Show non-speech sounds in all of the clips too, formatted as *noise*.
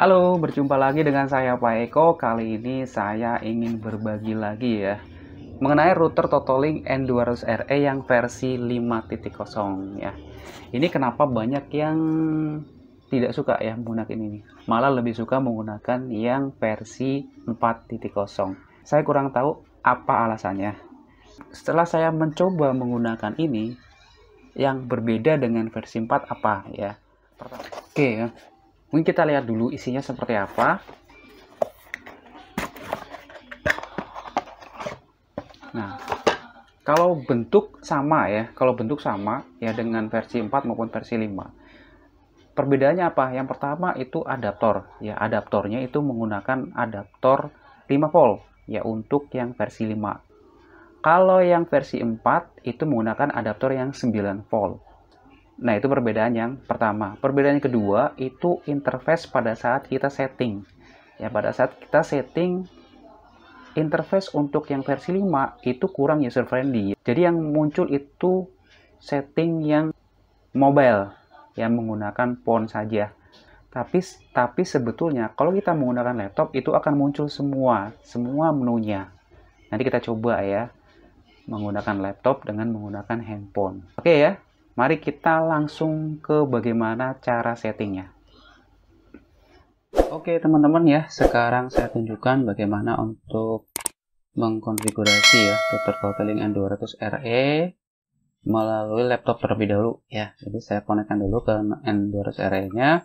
Halo, berjumpa lagi dengan saya Pak Eko. Kali ini saya ingin berbagi lagi ya mengenai router Totolink N200RE yang versi 5.0 ya. Ini kenapa banyak yang tidak suka ya menggunakan ini. Malah lebih suka menggunakan yang versi 4.0. Saya kurang tahu apa alasannya. Setelah saya mencoba menggunakan ini, yang berbeda dengan versi 4 apa ya? Oke, okay, ya. Mungkin kita lihat dulu isinya seperti apa. Nah, kalau bentuk sama ya, kalau bentuk sama ya dengan versi 4 maupun versi 5. Perbedaannya apa? Yang pertama itu adaptor. Ya, adaptornya itu menggunakan adaptor 5 volt ya untuk yang versi 5. Kalau yang versi 4 itu menggunakan adaptor yang 9 volt. Nah, itu perbedaan yang pertama. Perbedaan yang kedua itu interface pada saat kita setting. Ya, pada saat kita setting interface untuk yang versi 5 itu kurang user friendly. Jadi yang muncul itu setting yang mobile yang menggunakan phone saja. Tapi tapi sebetulnya kalau kita menggunakan laptop itu akan muncul semua, semua menunya. Nanti kita coba ya menggunakan laptop dengan menggunakan handphone. Oke okay ya. Mari kita langsung ke bagaimana cara settingnya. Oke teman-teman ya, sekarang saya tunjukkan bagaimana untuk mengkonfigurasi ya router throttling N200 RE melalui laptop terlebih dahulu ya. Jadi saya konekkan dulu ke N200 RE-nya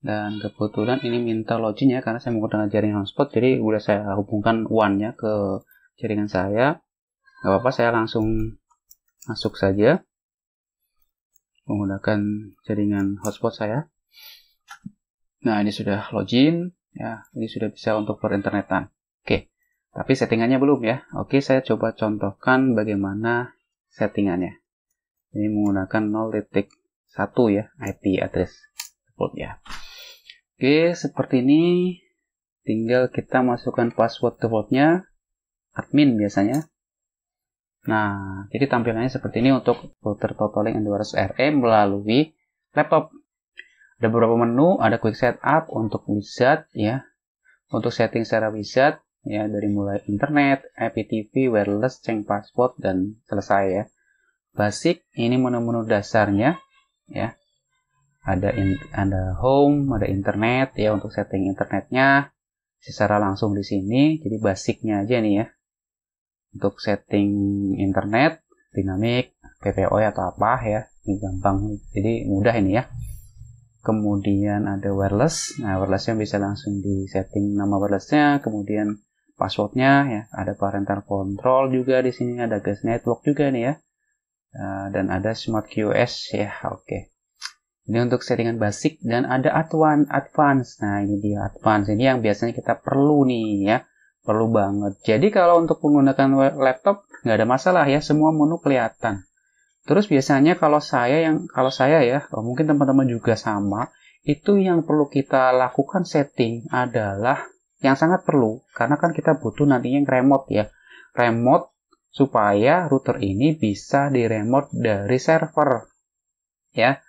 dan kebetulan ini minta login ya karena saya menggunakan jaringan hotspot jadi udah saya hubungkan WAN nya ke jaringan saya nggak apa-apa saya langsung masuk saja menggunakan jaringan hotspot saya. Nah, ini sudah login, ya. Ini sudah bisa untuk perinternetan. Oke, tapi settingannya belum ya. Oke, saya coba contohkan bagaimana settingannya. Ini menggunakan 0.1 ya, IP address default ya. Oke, seperti ini. Tinggal kita masukkan password defaultnya, admin biasanya. Nah, jadi tampilannya seperti ini untuk router totaling N200RE melalui laptop. Ada beberapa menu, ada quick setup untuk wizard ya. Untuk setting secara wizard ya dari mulai internet, IPTV, wireless, change password dan selesai ya. Basic ini menu-menu dasarnya ya. Ada in, ada home, ada internet ya untuk setting internetnya secara langsung di sini. Jadi basicnya aja nih ya untuk setting internet dinamik PPO ya atau apa ya ini gampang jadi mudah ini ya kemudian ada wireless nah wirelessnya bisa langsung di setting nama wirelessnya kemudian passwordnya ya ada parental control juga di sini ada gas network juga nih ya nah, dan ada smart QoS ya oke okay. Ini untuk settingan basic dan ada advance. Nah, ini dia advance. Ini yang biasanya kita perlu nih ya perlu banget. Jadi kalau untuk menggunakan laptop nggak ada masalah ya, semua menu kelihatan. Terus biasanya kalau saya yang kalau saya ya, oh mungkin teman-teman juga sama, itu yang perlu kita lakukan setting adalah yang sangat perlu karena kan kita butuh nantinya yang remote ya. Remote supaya router ini bisa di remote dari server. Ya.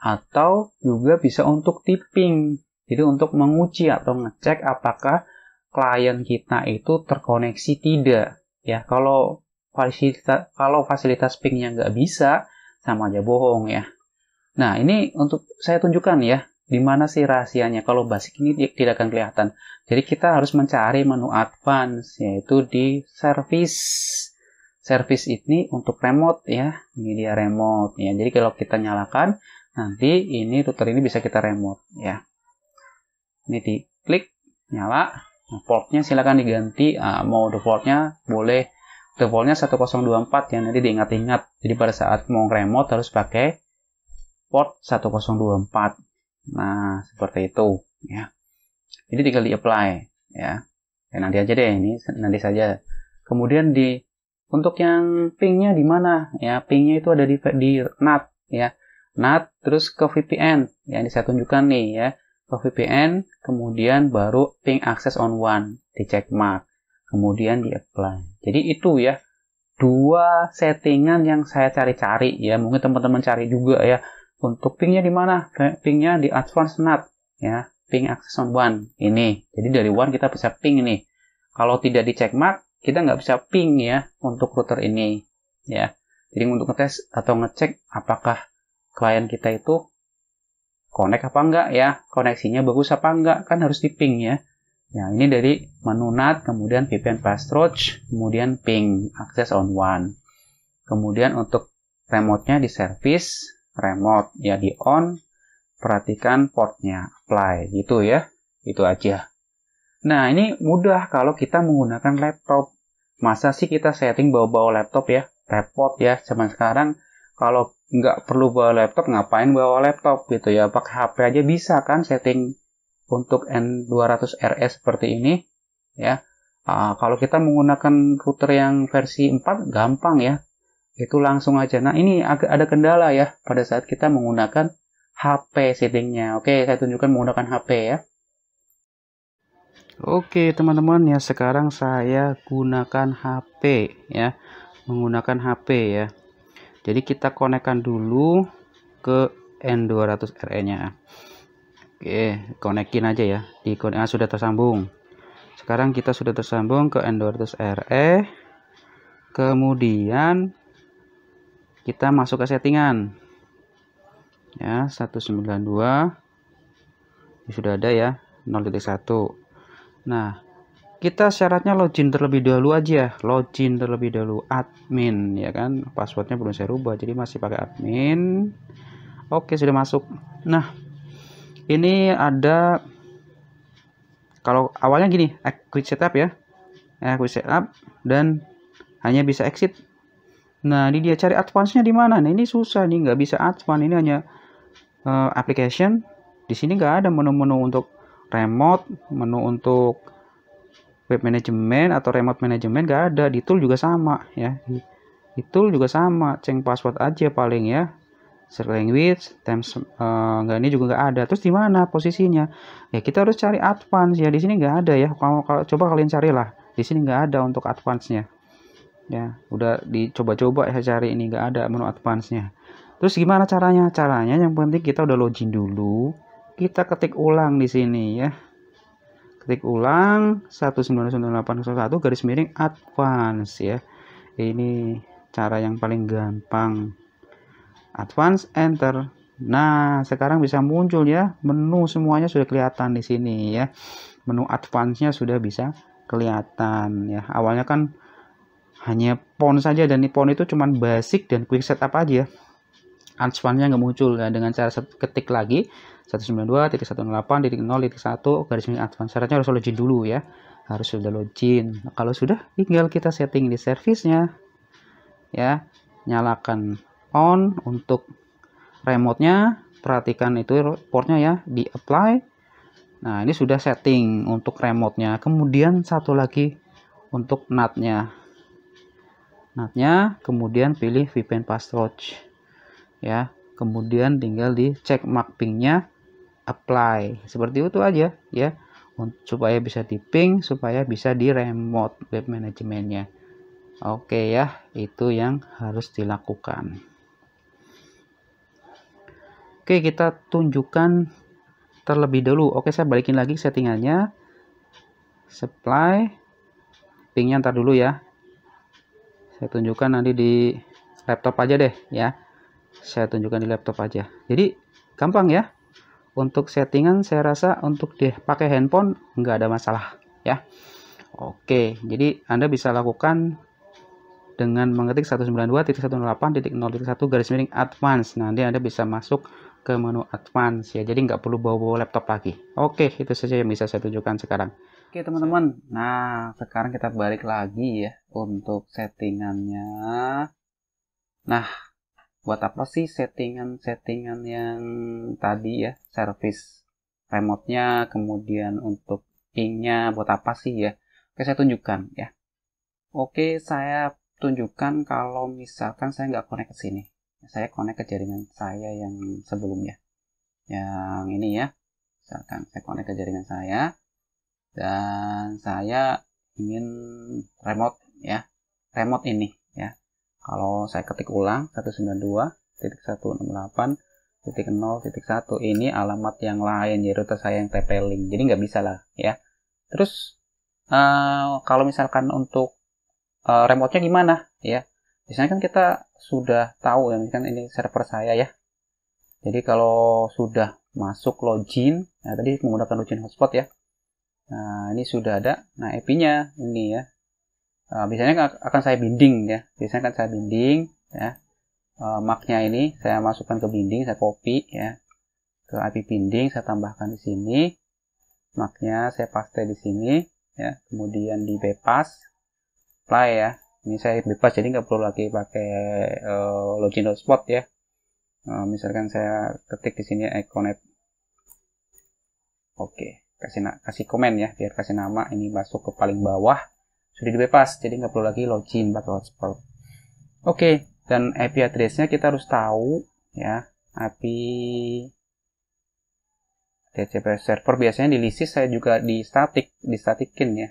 Atau juga bisa untuk tipping. Jadi untuk menguji atau ngecek apakah klien kita itu terkoneksi tidak ya kalau fasilitas kalau fasilitas pingnya nggak bisa sama aja bohong ya nah ini untuk saya tunjukkan ya di mana sih rahasianya kalau basic ini tidak akan kelihatan jadi kita harus mencari menu advance yaitu di service service ini untuk remote ya ini dia remote ya jadi kalau kita nyalakan nanti ini router ini bisa kita remote ya ini di klik nyala Portnya silahkan diganti, uh, mau defaultnya boleh defaultnya 1024 ya nanti diingat-ingat. Jadi pada saat mau remote harus pakai port 1024. Nah seperti itu ya. Jadi tinggal di apply ya. ya nanti aja deh ini nanti saja. Kemudian di untuk yang pingnya di mana ya pingnya itu ada di di NAT ya NAT terus ke VPN ya ini saya tunjukkan nih ya ke VPN, kemudian baru ping access on one, di check mark, kemudian di apply. Jadi itu ya, dua settingan yang saya cari-cari ya, mungkin teman-teman cari juga ya, untuk pingnya di mana? Pingnya di advanced NAT ya, ping access on one ini. Jadi dari one kita bisa ping ini Kalau tidak di check mark, kita nggak bisa ping ya untuk router ini ya. Jadi untuk ngetes atau ngecek apakah klien kita itu connect apa enggak ya, koneksinya bagus apa enggak, kan harus di ping ya. Nah, ini dari menu NAT, kemudian VPN Password, kemudian ping, access on one. Kemudian untuk remote-nya di service, remote ya di on, perhatikan port-nya, apply gitu ya, itu aja. Nah, ini mudah kalau kita menggunakan laptop. Masa sih kita setting bawa-bawa laptop ya, repot ya, zaman sekarang kalau nggak perlu bawa laptop ngapain bawa laptop gitu ya pakai HP aja bisa kan setting untuk N200RS seperti ini ya uh, kalau kita menggunakan router yang versi 4 gampang ya itu langsung aja nah ini agak ada kendala ya pada saat kita menggunakan HP settingnya oke saya tunjukkan menggunakan HP ya Oke teman-teman ya sekarang saya gunakan HP ya menggunakan HP ya jadi kita konekkan dulu ke N200RE nya oke konekin aja ya di konek ah, sudah tersambung sekarang kita sudah tersambung ke N200RE kemudian kita masuk ke settingan ya 192 sudah ada ya 0.1 nah kita syaratnya login terlebih dahulu aja login terlebih dahulu admin ya kan passwordnya belum saya rubah jadi masih pakai admin oke sudah masuk nah ini ada kalau awalnya gini quick setup ya quick setup dan hanya bisa exit nah ini dia cari advance nya dimana nah ini susah nih nggak bisa advance ini hanya uh, application di sini nggak ada menu-menu untuk remote menu untuk web management atau remote management gak ada di tool juga sama ya di tool juga sama ceng password aja paling ya search language times uh, ini juga nggak ada terus di mana posisinya ya kita harus cari advance ya di sini nggak ada ya kalau, kalau coba kalian carilah di sini nggak ada untuk advance-nya ya udah dicoba-coba ya cari ini nggak ada menu advance-nya terus gimana caranya caranya yang penting kita udah login dulu kita ketik ulang di sini ya ketik ulang 1998001 garis miring advance ya ini cara yang paling gampang advance enter nah sekarang bisa muncul ya menu semuanya sudah kelihatan di sini ya menu advance nya sudah bisa kelihatan ya awalnya kan hanya pon saja dan pon itu cuman basic dan quick setup aja advance nya nggak muncul ya. dengan cara ketik lagi 192.168.0.1 garis miring advance. Syaratnya harus login dulu ya. Harus sudah login. Nah, kalau sudah tinggal kita setting di servisnya. Ya, nyalakan on untuk remote-nya. Perhatikan itu portnya ya di apply. Nah, ini sudah setting untuk remote-nya. Kemudian satu lagi untuk NAT-nya. NAT-nya kemudian pilih VPN password. Ya, kemudian tinggal di cek mark nya apply seperti itu aja ya supaya bisa di ping supaya bisa di remote web manajemennya oke ya itu yang harus dilakukan oke kita tunjukkan terlebih dulu oke saya balikin lagi settingannya supply pingnya ntar dulu ya saya tunjukkan nanti di laptop aja deh ya saya tunjukkan di laptop aja jadi gampang ya untuk settingan saya rasa untuk dia pakai handphone nggak ada masalah ya oke jadi anda bisa lakukan dengan mengetik 192.108.0.1 garis miring advance nanti anda bisa masuk ke menu advance ya jadi nggak perlu bawa-bawa laptop lagi oke itu saja yang bisa saya tunjukkan sekarang oke teman-teman nah sekarang kita balik lagi ya untuk settingannya nah buat apa sih settingan-settingan yang tadi ya service remote-nya kemudian untuk pingnya buat apa sih ya oke saya tunjukkan ya oke saya tunjukkan kalau misalkan saya nggak connect ke sini saya connect ke jaringan saya yang sebelumnya yang ini ya misalkan saya connect ke jaringan saya dan saya ingin remote ya remote ini ya kalau saya ketik ulang 192.168.0.1 ini alamat yang lain jadi router saya yang TP-Link. Jadi nggak bisa lah ya. Terus uh, kalau misalkan untuk uh, remote-nya gimana ya? Biasanya kan kita sudah tahu ya, kan ini server saya ya. Jadi kalau sudah masuk login, nah tadi menggunakan login hotspot ya. Nah, ini sudah ada. Nah, IP-nya ini ya uh, biasanya kan akan saya binding ya biasanya akan saya binding ya uh, eh, marknya ini saya masukkan ke binding saya copy ya ke IP binding saya tambahkan di sini marknya saya paste di sini ya kemudian di bypass apply ya ini saya bebas jadi nggak perlu lagi pakai uh, login hotspot ya uh, misalkan saya ketik di sini iconet oke kasih kasih komen ya biar kasih nama ini masuk ke paling bawah sudah dibebas jadi nggak perlu lagi login pakai hotspot oke okay. dan IP addressnya kita harus tahu ya IP DHCP server biasanya di listis saya juga di static di statikin ya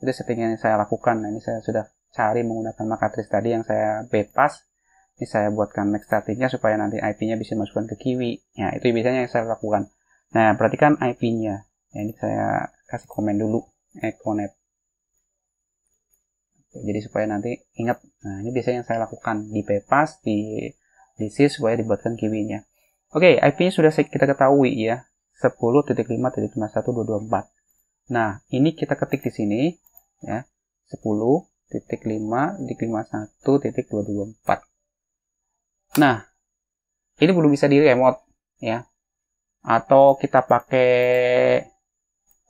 itu settingan yang saya lakukan nah ini saya sudah cari menggunakan MAC address tadi yang saya bebas. ini saya buatkan next statiknya supaya nanti IP-nya bisa masukkan ke Kiwi ya itu biasanya yang saya lakukan nah perhatikan IP-nya ya, nah, ini saya kasih komen dulu Econet jadi supaya nanti ingat nah ini biasanya yang saya lakukan di pepas di di supaya dibuatkan kiwinya oke okay, IP nya sudah kita ketahui ya 10.5.51.224 nah ini kita ketik di sini ya 10.5.51.224 nah ini belum bisa di remote ya atau kita pakai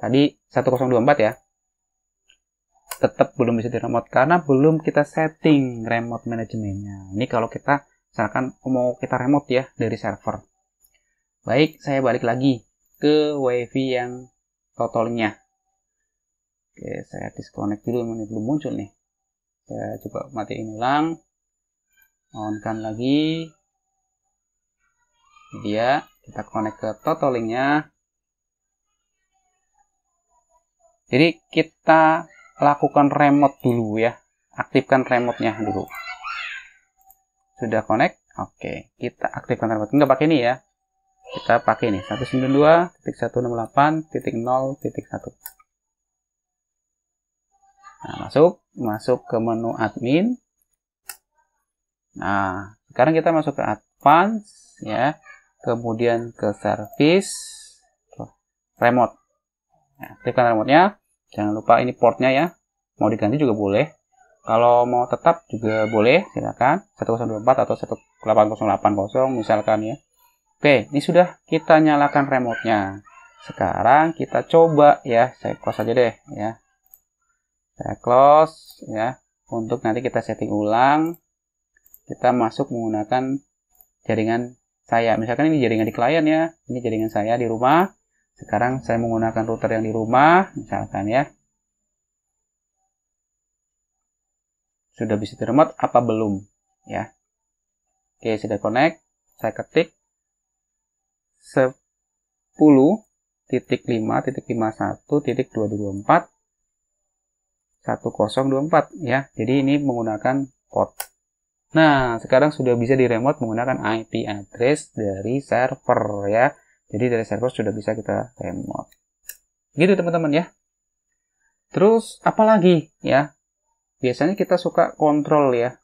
tadi 1024 ya tetap belum bisa di remote karena belum kita setting remote manajemennya. Ini kalau kita misalkan mau kita remote ya dari server. Baik, saya balik lagi ke WiFi yang totalnya. Oke, saya disconnect dulu, ini belum muncul nih. Saya coba matiin ulang. Onkan lagi. Ini dia, kita connect ke totalnya. Jadi kita lakukan remote dulu ya. Aktifkan remote-nya dulu. Sudah connect? Oke, kita aktifkan remote. Enggak pakai ini ya. Kita pakai ini 192.168.0.1. Nah, masuk, masuk ke menu admin. Nah, sekarang kita masuk ke advance ya. Kemudian ke service remote. Nah, aktifkan remote-nya jangan lupa ini portnya ya mau diganti juga boleh kalau mau tetap juga boleh silakan 1024 atau 18080 misalkan ya oke ini sudah kita nyalakan remote sekarang kita coba ya saya close aja deh ya saya close ya untuk nanti kita setting ulang kita masuk menggunakan jaringan saya misalkan ini jaringan di klien ya ini jaringan saya di rumah sekarang saya menggunakan router yang di rumah, misalkan ya. Sudah bisa di remote apa belum? Ya. Oke, sudah connect. Saya ketik titik titik titik 10.5.51.224 1024 ya. Jadi ini menggunakan port. Nah, sekarang sudah bisa di remote menggunakan IP address dari server ya. Jadi dari server sudah bisa kita remote. Gitu teman-teman ya. Terus apa lagi ya? Biasanya kita suka kontrol ya.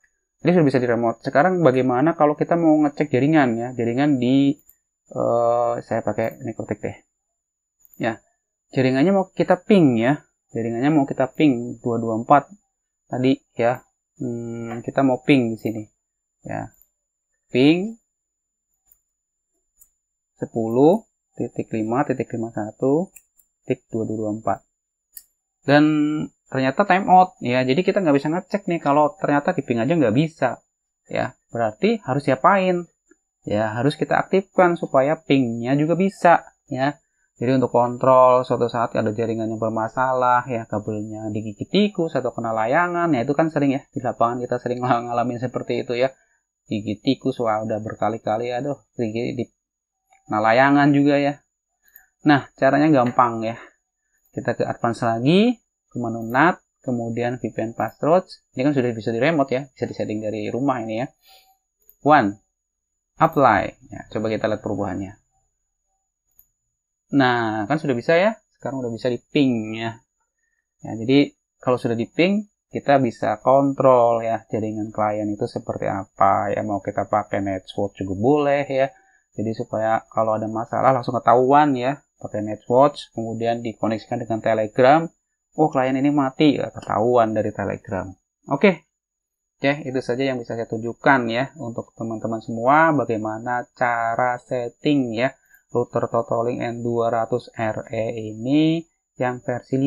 Ini sudah bisa di remote. Sekarang bagaimana kalau kita mau ngecek jaringan ya? Jaringan di uh, saya pakai nekrotik deh. Ya. Jaringannya mau kita ping ya. Jaringannya mau kita ping 224 tadi ya. Hmm, kita mau ping di sini. Ya. Ping 10 titik 5 titik 51 titik 224. dan ternyata timeout ya jadi kita nggak bisa ngecek nih kalau ternyata di ping aja nggak bisa ya berarti harus siapain ya harus kita aktifkan supaya pingnya juga bisa ya jadi untuk kontrol suatu saat ada jaringan yang bermasalah ya kabelnya digigit tikus atau kena layangan ya itu kan sering ya di lapangan kita sering *laughs* ngalamin seperti itu ya digigit tikus wah udah berkali-kali aduh digigit Nah, layangan juga ya. Nah, caranya gampang ya. Kita ke advance lagi, ke menu NAT, kemudian VPN password. Ini kan sudah bisa di remote ya, bisa di setting dari rumah ini ya. One, apply. Ya, coba kita lihat perubahannya. Nah, kan sudah bisa ya. Sekarang udah bisa di ping ya. ya jadi kalau sudah di ping, kita bisa kontrol ya jaringan klien itu seperti apa ya mau kita pakai network juga boleh ya jadi supaya kalau ada masalah langsung ketahuan ya pakai Netwatch, kemudian dikoneksikan dengan Telegram. Oh, klien ini mati, ya, ketahuan dari Telegram. Oke. Oke, itu saja yang bisa saya tunjukkan ya untuk teman-teman semua bagaimana cara setting ya router Totoling N200RE ini yang versi 5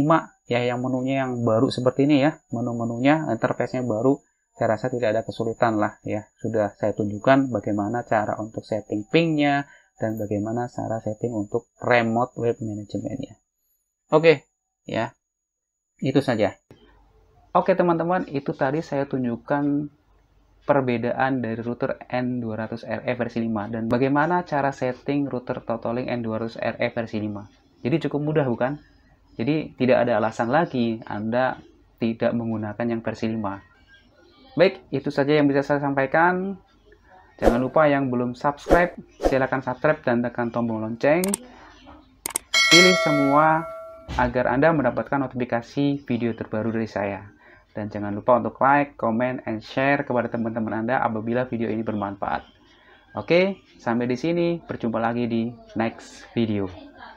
ya yang menunya yang baru seperti ini ya menu-menunya interface-nya baru saya rasa tidak ada kesulitan lah ya. Sudah saya tunjukkan bagaimana cara untuk setting pingnya dan bagaimana cara setting untuk remote web managementnya. Oke, ya. Itu saja. Oke teman-teman, itu tadi saya tunjukkan perbedaan dari router N200RE versi 5 dan bagaimana cara setting router totolink N200RE versi 5. Jadi cukup mudah bukan? Jadi tidak ada alasan lagi Anda tidak menggunakan yang versi 5 Baik, itu saja yang bisa saya sampaikan. Jangan lupa yang belum subscribe, silakan subscribe dan tekan tombol lonceng. Pilih semua agar Anda mendapatkan notifikasi video terbaru dari saya. Dan jangan lupa untuk like, comment, and share kepada teman-teman Anda apabila video ini bermanfaat. Oke, sampai di sini. Berjumpa lagi di next video.